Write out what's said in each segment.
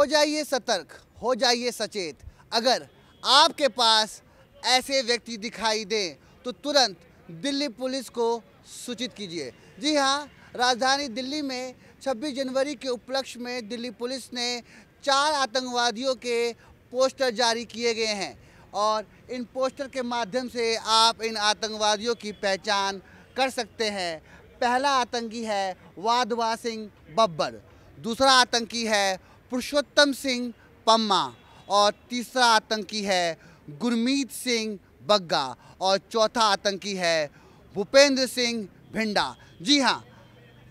हो जाइए सतर्क हो जाइए सचेत अगर आपके पास ऐसे व्यक्ति दिखाई दें तो तुरंत दिल्ली पुलिस को सूचित कीजिए जी हाँ राजधानी दिल्ली में 26 जनवरी के उपलक्ष्य में दिल्ली पुलिस ने चार आतंकवादियों के पोस्टर जारी किए गए हैं और इन पोस्टर के माध्यम से आप इन आतंकवादियों की पहचान कर सकते हैं पहला आतंकी है वाधवा सिंह बब्बर दूसरा आतंकी है पुरुषोत्तम सिंह पम्मा और तीसरा आतंकी है गुरमीत सिंह बग्गा और चौथा आतंकी है भूपेंद्र सिंह भिंडा जी हाँ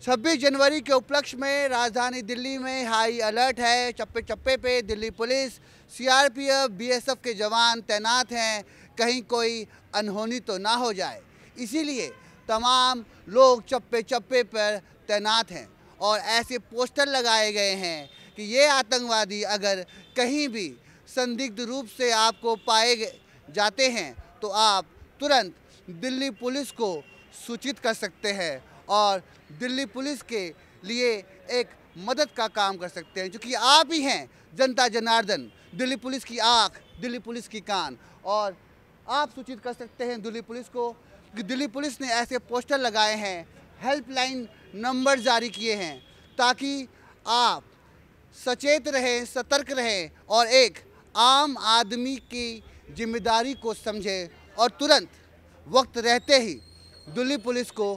26 जनवरी के उपलक्ष्य में राजधानी दिल्ली में हाई अलर्ट है चप्पे चप्पे पे दिल्ली पुलिस सीआरपीएफ बीएसएफ के जवान तैनात हैं कहीं कोई अनहोनी तो ना हो जाए इसीलिए तमाम लोग चप्पे चप्पे पर तैनात हैं और ऐसे पोस्टर लगाए गए हैं कि ये आतंकवादी अगर कहीं भी संदिग्ध रूप से आपको पाए जाते हैं तो आप तुरंत दिल्ली पुलिस को सूचित कर सकते हैं और दिल्ली पुलिस के लिए एक मदद का काम कर सकते हैं क्योंकि आप ही हैं जनता जनार्दन दिल्ली पुलिस की आँख दिल्ली पुलिस की कान और आप सूचित कर सकते हैं दिल्ली पुलिस को कि दिल्ली पुलिस ने ऐसे पोस्टर लगाए हैं हेल्पलाइन नंबर जारी किए हैं ताकि आप सचेत रहें सतर्क रहें और एक आम आदमी की जिम्मेदारी को समझें और तुरंत वक्त रहते ही दिल्ली पुलिस को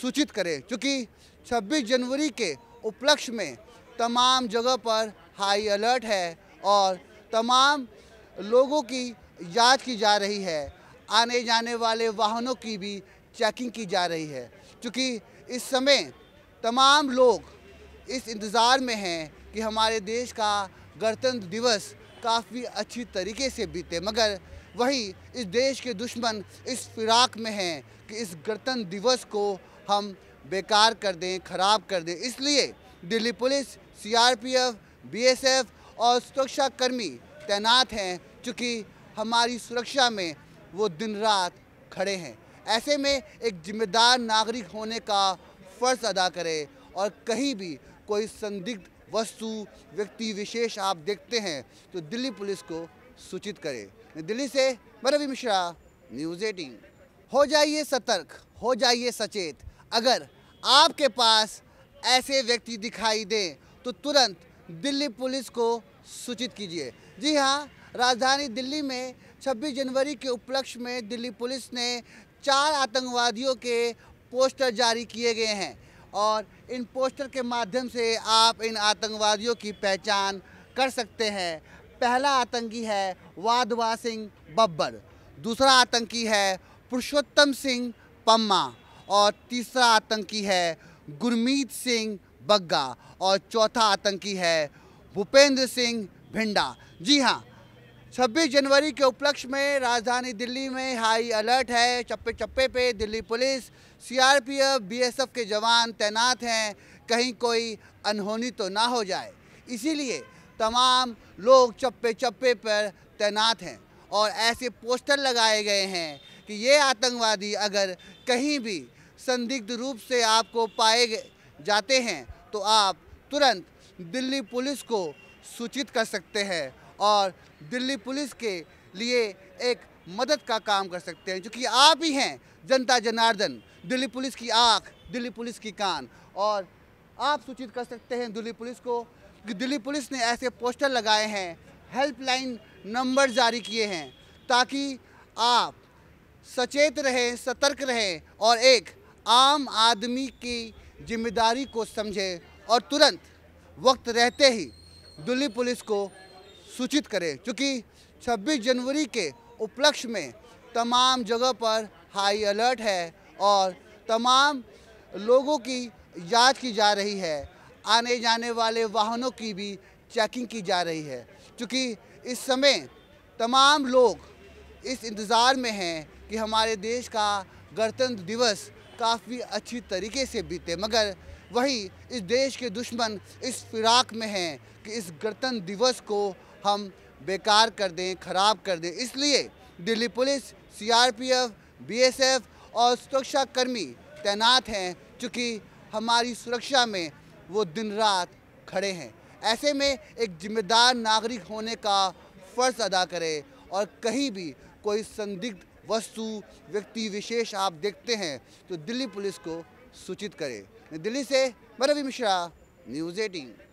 सूचित करें क्योंकि 26 जनवरी के उपलक्ष्य में तमाम जगह पर हाई अलर्ट है और तमाम लोगों की जांच की जा रही है आने जाने वाले वाहनों की भी चेकिंग की जा रही है क्योंकि इस समय तमाम लोग इस इंतज़ार में हैं कि हमारे देश का गणतंत्र दिवस काफ़ी अच्छी तरीके से बीते मगर वही इस देश के दुश्मन इस फिराक में हैं कि इस गणतंत्र दिवस को हम बेकार कर दें खराब कर दें इसलिए दिल्ली पुलिस सीआरपीएफ बीएसएफ और सुरक्षाकर्मी तैनात हैं चूँकि हमारी सुरक्षा में वो दिन रात खड़े हैं ऐसे में एक जिम्मेदार नागरिक होने का फ़र्ज़ अदा करें और कहीं भी कोई संदिग्ध वस्तु व्यक्ति विशेष आप देखते हैं तो दिल्ली पुलिस को सूचित करें दिल्ली से मरवी मिश्रा न्यूज़ एटीन हो जाइए सतर्क हो जाइए सचेत अगर आपके पास ऐसे व्यक्ति दिखाई दें तो तुरंत दिल्ली पुलिस को सूचित कीजिए जी हाँ राजधानी दिल्ली में 26 जनवरी के उपलक्ष्य में दिल्ली पुलिस ने चार आतंकवादियों के पोस्टर जारी किए गए हैं और इन पोस्टर के माध्यम से आप इन आतंकवादियों की पहचान कर सकते हैं पहला आतंकी है वाधवा सिंह बब्बर दूसरा आतंकी है पुरुषोत्तम सिंह पम्मा और तीसरा आतंकी है गुरमीत सिंह बग्गा और चौथा आतंकी है भूपेंद्र सिंह भिंडा जी हाँ 26 जनवरी के उपलक्ष्य में राजधानी दिल्ली में हाई अलर्ट है चप्पे चप्पे पे दिल्ली पुलिस सीआरपीएफ बीएसएफ के जवान तैनात हैं कहीं कोई अनहोनी तो ना हो जाए इसीलिए तमाम लोग चप्पे चप्पे पर तैनात हैं और ऐसे पोस्टर लगाए गए हैं कि ये आतंकवादी अगर कहीं भी संदिग्ध रूप से आपको पाए जाते हैं तो आप तुरंत दिल्ली पुलिस को सूचित कर सकते हैं और दिल्ली पुलिस के लिए एक मदद का काम कर सकते हैं क्योंकि आप ही हैं जनता जनार्दन दिल्ली पुलिस की आँख दिल्ली पुलिस की कान और आप सूचित कर सकते हैं दिल्ली पुलिस को कि दिल्ली पुलिस ने ऐसे पोस्टर लगाए हैं हेल्पलाइन नंबर जारी किए हैं ताकि आप सचेत रहें सतर्क रहें और एक आम आदमी की जिम्मेदारी को समझें और तुरंत वक्त रहते ही दिल्ली पुलिस को सूचित करें क्योंकि 26 जनवरी के उपलक्ष्य में तमाम जगह पर हाई अलर्ट है और तमाम लोगों की जांच की जा रही है आने जाने वाले वाहनों की भी चेकिंग की जा रही है क्योंकि इस समय तमाम लोग इस इंतज़ार में हैं कि हमारे देश का गणतंत्र दिवस काफ़ी अच्छी तरीके से बीते मगर वही इस देश के दुश्मन इस फिराक में हैं कि इस गणतंत्र दिवस को हम बेकार कर दें ख़राब कर दें इसलिए दिल्ली पुलिस सीआरपीएफ, बीएसएफ और सुरक्षाकर्मी तैनात हैं चूँकि हमारी सुरक्षा में वो दिन रात खड़े हैं ऐसे में एक जिम्मेदार नागरिक होने का फ़र्ज़ अदा करे और कहीं भी कोई संदिग्ध वस्तु व्यक्ति विशेष आप देखते हैं तो दिल्ली पुलिस को सूचित करें दिल्ली से मरवी मिश्रा न्यूज़ एटीन